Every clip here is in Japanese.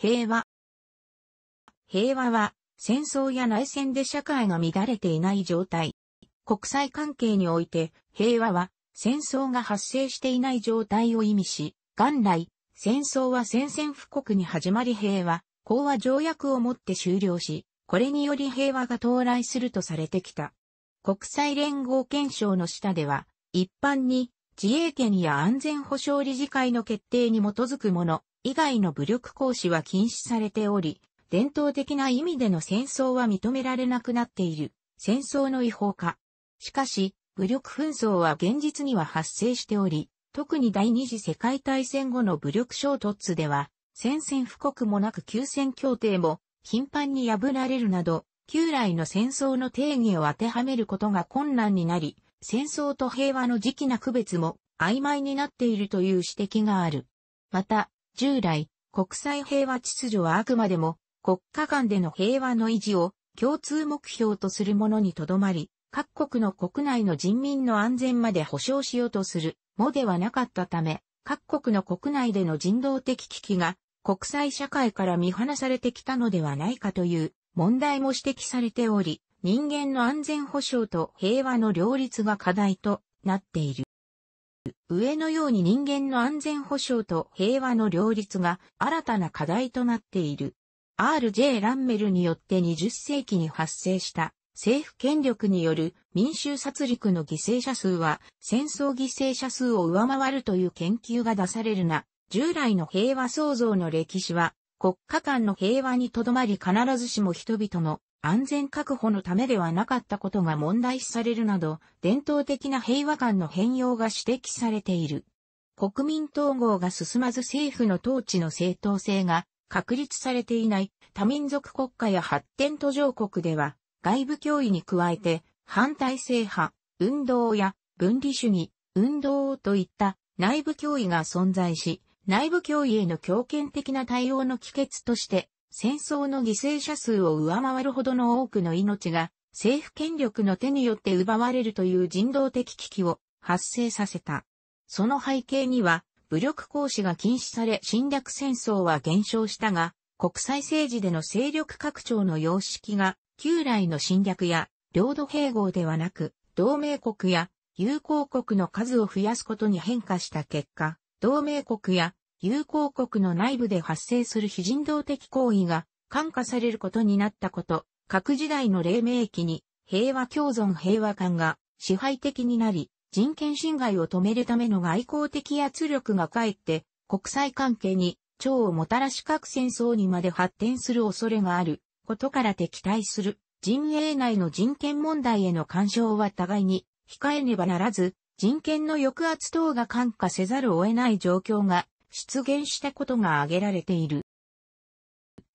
平和。平和は、戦争や内戦で社会が乱れていない状態。国際関係において、平和は、戦争が発生していない状態を意味し、元来、戦争は戦線布告に始まり平和、講和条約をもって終了し、これにより平和が到来するとされてきた。国際連合憲章の下では、一般に自衛権や安全保障理事会の決定に基づくもの、以外の武力行使は禁止されており、伝統的な意味での戦争は認められなくなっている、戦争の違法化。しかし、武力紛争は現実には発生しており、特に第二次世界大戦後の武力衝突では、宣戦布告もなく休戦協定も頻繁に破られるなど、旧来の戦争の定義を当てはめることが困難になり、戦争と平和の時期な区別も曖昧になっているという指摘がある。また、従来、国際平和秩序はあくまでも国家間での平和の維持を共通目標とするものにとどまり、各国の国内の人民の安全まで保障しようとするもではなかったため、各国の国内での人道的危機が国際社会から見放されてきたのではないかという問題も指摘されており、人間の安全保障と平和の両立が課題となっている。上のように人間の安全保障と平和の両立が新たな課題となっている。R.J. ランメルによって20世紀に発生した政府権力による民衆殺戮の犠牲者数は戦争犠牲者数を上回るという研究が出されるな、従来の平和創造の歴史は国家間の平和にとどまり必ずしも人々の安全確保のためではなかったことが問題視されるなど、伝統的な平和感の変容が指摘されている。国民統合が進まず政府の統治の正当性が確立されていない多民族国家や発展途上国では、外部脅威に加えて、反体制派、運動や分離主義、運動といった内部脅威が存在し、内部脅威への強権的な対応の帰結として、戦争の犠牲者数を上回るほどの多くの命が政府権力の手によって奪われるという人道的危機を発生させた。その背景には武力行使が禁止され侵略戦争は減少したが国際政治での勢力拡張の様式が旧来の侵略や領土併合ではなく同盟国や友好国の数を増やすことに変化した結果、同盟国や友好国の内部で発生する非人道的行為が感化されることになったこと、各時代の黎明期に平和共存平和感が支配的になり、人権侵害を止めるための外交的圧力がかえって国際関係に超をもたらし核戦争にまで発展する恐れがあることから敵対する陣営内の人権問題への干渉は互いに控えねばならず、人権の抑圧等が感化せざるを得ない状況が出現したことが挙げられている。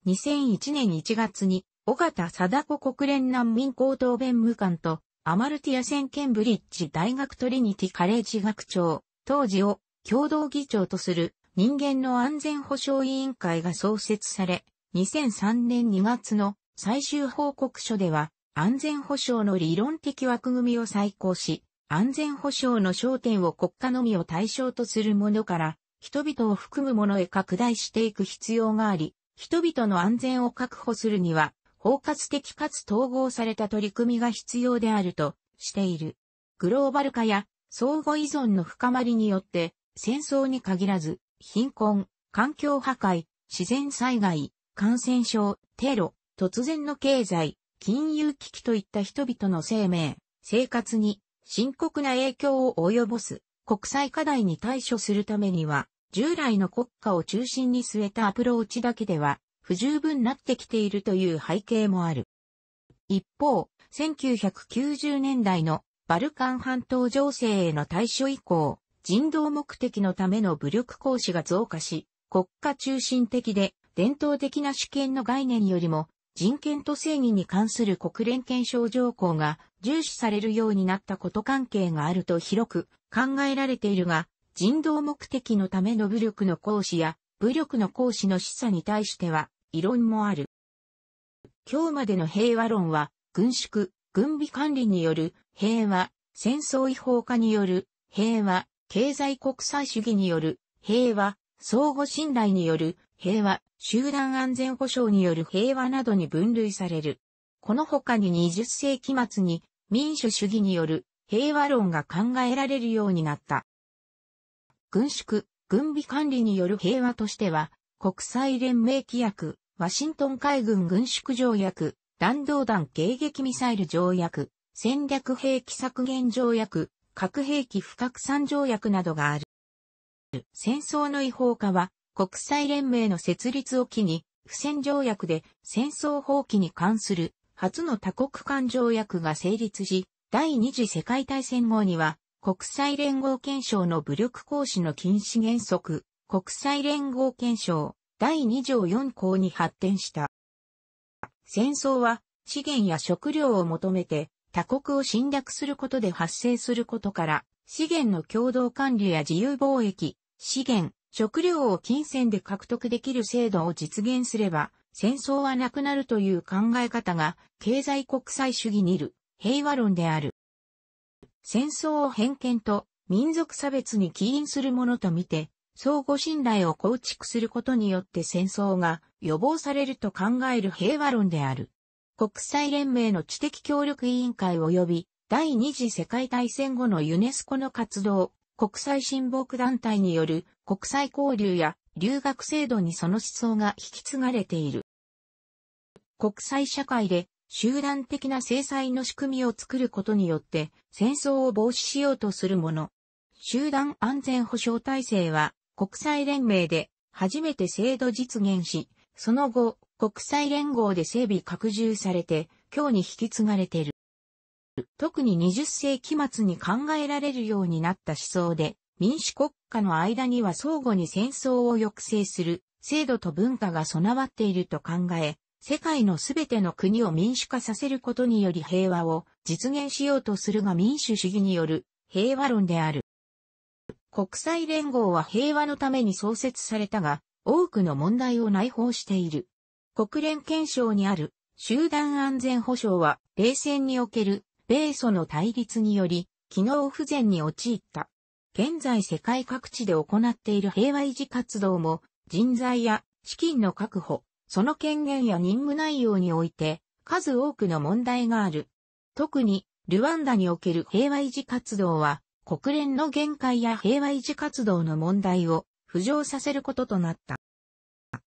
2001年1月に、尾形貞子国連難民高等弁務官と、アマルティアセンケンブリッジ大学トリニティカレッジ学長、当時を共同議長とする人間の安全保障委員会が創設され、2003年2月の最終報告書では、安全保障の理論的枠組みを再考し、安全保障の焦点を国家のみを対象とするものから、人々を含むものへ拡大していく必要があり、人々の安全を確保するには、包括的かつ統合された取り組みが必要であるとしている。グローバル化や相互依存の深まりによって、戦争に限らず、貧困、環境破壊、自然災害、感染症、テロ、突然の経済、金融危機といった人々の生命、生活に深刻な影響を及ぼす国際課題に対処するためには、従来の国家を中心に据えたアプローチだけでは不十分なってきているという背景もある。一方、1990年代のバルカン半島情勢への対処以降、人道目的のための武力行使が増加し、国家中心的で伝統的な主権の概念よりも人権と正義に関する国連憲章条項が重視されるようになったこと関係があると広く考えられているが、人道目的のための武力の行使や、武力の行使の示唆に対しては、異論もある。今日までの平和論は、軍縮、軍備管理による平和、戦争違法化による平和、経済国際主義による平和、相互信頼による平和、集団安全保障による平和などに分類される。この他に20世紀末に民主主義による平和論が考えられるようになった。軍縮、軍備管理による平和としては、国際連盟規約、ワシントン海軍軍縮条約、弾道弾迎撃ミサイル条約、戦略兵器削減条約、核兵器不拡散条約などがある。戦争の違法化は、国際連盟の設立を機に、不戦条約で戦争放棄に関する初の多国間条約が成立し、第二次世界大戦後には国際連合憲章の武力行使の禁止原則、国際連合憲章第2条4項に発展した。戦争は資源や食料を求めて他国を侵略することで発生することから、資源の共同管理や自由貿易、資源、食料を金銭で獲得できる制度を実現すれば、戦争はなくなるという考え方が、経済国際主義にいる平和論である。戦争を偏見と民族差別に起因するものとみて、相互信頼を構築することによって戦争が予防されると考える平和論である。国際連盟の知的協力委員会及び第二次世界大戦後のユネスコの活動、国際親睦団体による国際交流や留学制度にその思想が引き継がれている。国際社会で集団的な制裁の仕組みを作ることによって戦争を防止しようとするもの。集団安全保障体制は国際連盟で初めて制度実現し、その後国際連合で整備拡充されて今日に引き継がれている。特に20世紀末に考えられるようになった思想で民主国家の間には相互に戦争を抑制する制度と文化が備わっていると考え、世界のすべての国を民主化させることにより平和を実現しようとするが民主主義による平和論である。国際連合は平和のために創設されたが、多くの問題を内包している。国連憲章にある集団安全保障は、冷戦における米ソの対立により、機能不全に陥った。現在世界各地で行っている平和維持活動も、人材や資金の確保、その権限や任務内容において、数多くの問題がある。特に、ルワンダにおける平和維持活動は、国連の限界や平和維持活動の問題を浮上させることとなった。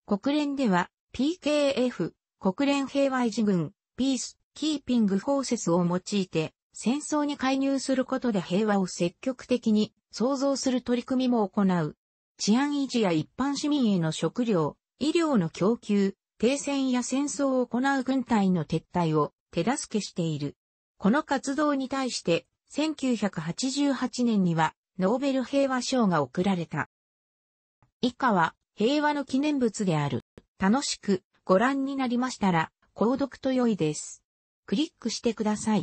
国連では PKF、国連平和維持軍、ピース、キーピングフォーセスを用いて、戦争に介入することで平和を積極的に創造する取り組みも行う。治安維持や一般市民への食料、医療の供給、停戦や戦争を行う軍隊の撤退を手助けしている。この活動に対して、1988年にはノーベル平和賞が贈られた。以下は平和の記念物である。楽しくご覧になりましたら、購読と良いです。クリックしてください。